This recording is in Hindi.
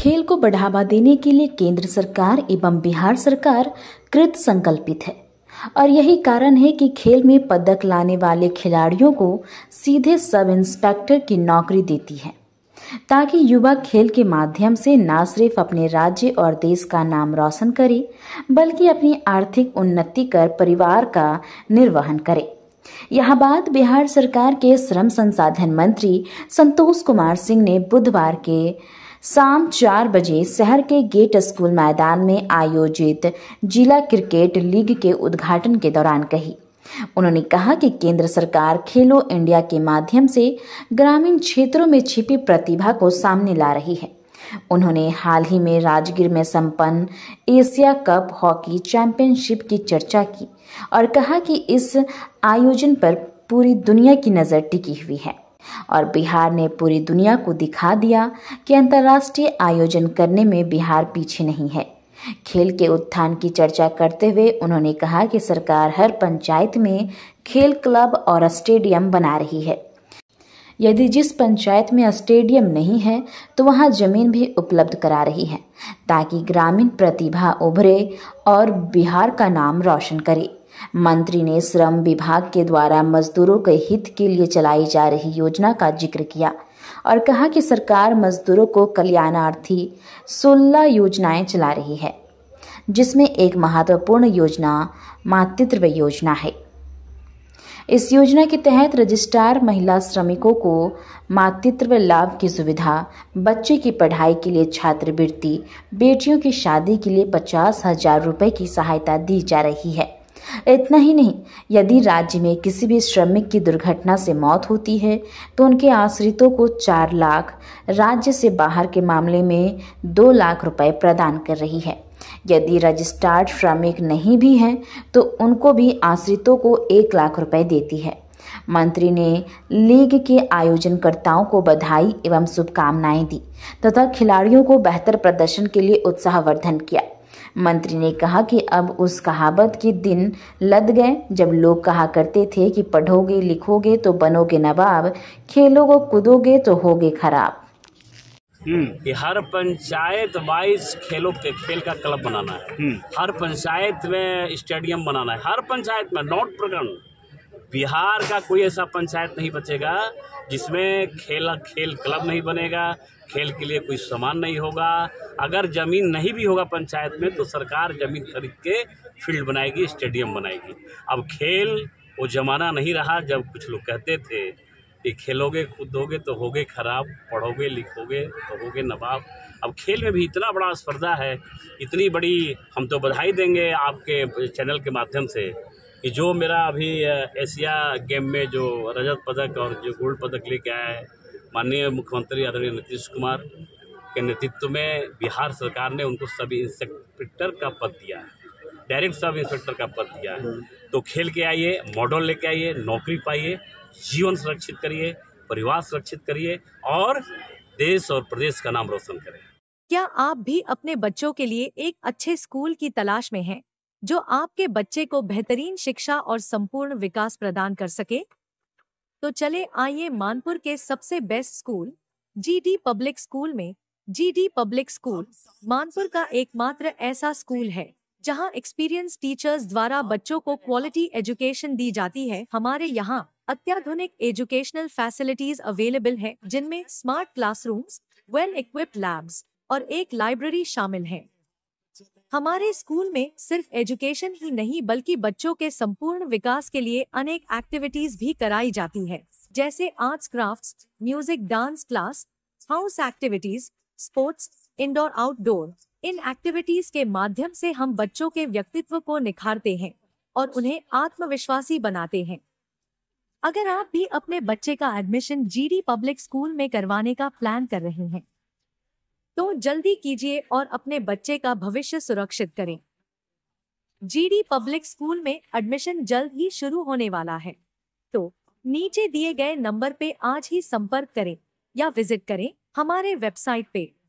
खेल को बढ़ावा देने के लिए केंद्र सरकार एवं बिहार सरकार कृत संकल्पित है और यही कारण है कि खेल में पदक लाने वाले खिलाड़ियों को सीधे सब इंस्पेक्टर की नौकरी देती है ताकि युवा खेल के माध्यम से न सिर्फ अपने राज्य और देश का नाम रोशन करे बल्कि अपनी आर्थिक उन्नति कर परिवार का निर्वहन करे यह बात बिहार सरकार के श्रम संसाधन मंत्री संतोष कुमार सिंह ने बुधवार के शाम चार बजे शहर के गेट स्कूल मैदान में आयोजित जिला क्रिकेट लीग के उद्घाटन के दौरान कही उन्होंने कहा कि केंद्र सरकार खेलो इंडिया के माध्यम से ग्रामीण क्षेत्रों में छिपी प्रतिभा को सामने ला रही है उन्होंने हाल ही में राजगीर में संपन्न एशिया कप हॉकी चैंपियनशिप की चर्चा की और कहा कि इस आयोजन पर पूरी दुनिया की नज़र टिकी हुई है और बिहार ने पूरी दुनिया को दिखा दिया कि अंतर्राष्ट्रीय आयोजन करने में बिहार पीछे नहीं है खेल के उत्थान की चर्चा करते हुए उन्होंने कहा कि सरकार हर पंचायत में खेल क्लब और स्टेडियम बना रही है यदि जिस पंचायत में स्टेडियम नहीं है तो वहाँ जमीन भी उपलब्ध करा रही है ताकि ग्रामीण प्रतिभा उभरे और बिहार का नाम रोशन करे मंत्री ने श्रम विभाग के द्वारा मजदूरों के हित के लिए चलाई जा रही योजना का जिक्र किया और कहा कि सरकार मजदूरों को कल्याणार्थी 16 योजनाएं चला रही है जिसमें एक महत्वपूर्ण योजना मातृत्व योजना है इस योजना के तहत रजिस्ट्रार महिला श्रमिकों को मातृत्व लाभ की सुविधा बच्चे की पढ़ाई के लिए छात्रवृत्ति बेटियों की शादी के लिए पचास हजार रुपये की सहायता दी जा रही है इतना ही नहीं यदि राज्य में किसी भी श्रमिक की दुर्घटना से मौत होती है तो उनके आश्रितों को चार लाख राज्य से बाहर के मामले में दो लाख रुपए प्रदान कर रही है यदि रजिस्टर्ड श्रमिक नहीं भी हैं तो उनको भी आश्रितों को एक लाख रुपए देती है मंत्री ने लीग के आयोजनकर्ताओं को बधाई एवं शुभकामनाएं दी तथा खिलाड़ियों को बेहतर प्रदर्शन के लिए उत्साहवर्धन किया मंत्री ने कहा कि अब उस कहावत के दिन लद गए जब लोग कहा करते थे कि पढ़ोगे लिखोगे तो बनोगे नवाब खेलोगे कूदोगे तो होगे खराब हम्म। हर पंचायत वाइज खेलों के खेल का क्लब बनाना है हम्म। हर पंचायत में स्टेडियम बनाना है हर पंचायत में नॉट प्रकरण बिहार का कोई ऐसा पंचायत नहीं बचेगा जिसमें खेल खेल क्लब नहीं बनेगा खेल के लिए कोई सामान नहीं होगा अगर ज़मीन नहीं भी होगा पंचायत में तो सरकार ज़मीन खरीद के फील्ड बनाएगी स्टेडियम बनाएगी अब खेल वो ज़माना नहीं रहा जब कुछ लोग कहते थे कि खेलोगे कूदोगे तो होगे खराब पढ़ोगे लिखोगे तो होगे नवाब अब खेल में भी इतना बड़ा स्पर्धा है इतनी बड़ी हम तो बधाई देंगे आपके चैनल के माध्यम से कि जो मेरा अभी एशिया गेम में जो रजत पदक और जो गोल्ड पदक लेके आया है माननीय मुख्यमंत्री आदरणीय नीतीश कुमार के नेतृत्व में बिहार सरकार ने उनको सब इंस्पेक्टर का पद दिया है डायरेक्ट सब इंस्पेक्टर का पद दिया है तो खेल के आइए मॉडल लेके आइए नौकरी पाइए जीवन सुरक्षित करिए परिवार सुरक्षित करिए और देश और प्रदेश का नाम रोशन करें क्या आप भी अपने बच्चों के लिए एक अच्छे स्कूल की तलाश में हैं जो आपके बच्चे को बेहतरीन शिक्षा और संपूर्ण विकास प्रदान कर सके तो चले आइए मानपुर के सबसे best school GD public school में जीडी पब्लिक स्कूल मानपुर का एकमात्र ऐसा स्कूल है जहां एक्सपीरियंस टीचर्स द्वारा बच्चों को क्वालिटी एजुकेशन दी जाती है हमारे यहाँ अत्याधुनिक एजुकेशनल फैसिलिटीज अवेलेबल हैं जिनमें smart classrooms well equipped labs और एक लाइब्रेरी शामिल है हमारे स्कूल में सिर्फ एजुकेशन ही नहीं बल्कि बच्चों के संपूर्ण विकास के लिए अनेक एक्टिविटीज भी कराई जाती है जैसे arts craft music dance class house activities sports indoor outdoor इन एक्टिविटीज के माध्यम से हम बच्चों के व्यक्तित्व को निखारते हैं और उन्हें आत्मविश्वासी बनाते हैं अगर आप भी अपने बच्चे का एडमिशन जीडी पब्लिक स्कूल में करवाने का प्लान कर रहे हैं तो जल्दी कीजिए और अपने बच्चे का भविष्य सुरक्षित करें जीडी पब्लिक स्कूल में एडमिशन जल्द ही शुरू होने वाला है तो नीचे दिए गए नंबर पे आज ही संपर्क करें या विजिट करें हमारे वेबसाइट पे